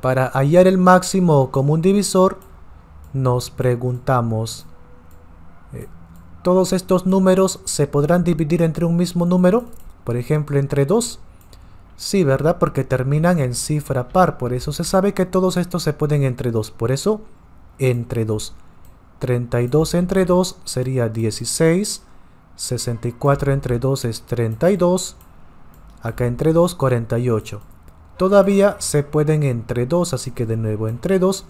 Para hallar el máximo común divisor, nos preguntamos, eh, ¿todos estos números se podrán dividir entre un mismo número? Por ejemplo, entre 2. Sí, ¿verdad? Porque terminan en cifra par, por eso se sabe que todos estos se pueden entre 2. Por eso, entre 2. 32 entre 2 sería 16. 64 entre 2 es 32. Acá entre 2, 48. Todavía se pueden entre 2, así que de nuevo entre 2.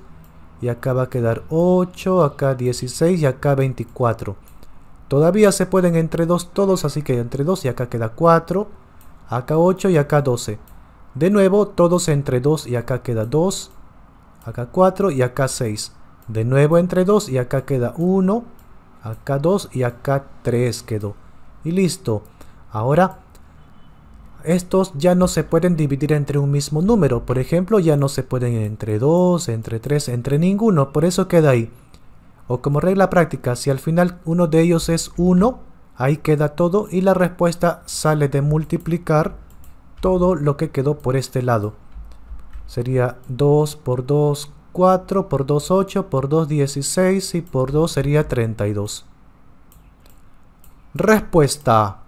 Y acá va a quedar 8, acá 16 y acá 24. Todavía se pueden entre 2 todos, así que entre 2 y acá queda 4. Acá 8 y acá 12. De nuevo, todos entre 2 y acá queda 2. Acá 4 y acá 6. De nuevo entre 2 y acá queda 1. Acá 2 y acá 3 quedó. Y listo. Ahora estos ya no se pueden dividir entre un mismo número. Por ejemplo, ya no se pueden entre 2, entre 3, entre ninguno. Por eso queda ahí. O como regla práctica, si al final uno de ellos es 1, ahí queda todo y la respuesta sale de multiplicar todo lo que quedó por este lado. Sería 2 por 2, 4 por 2, 8 por 2, 16 y por 2 sería 32. Respuesta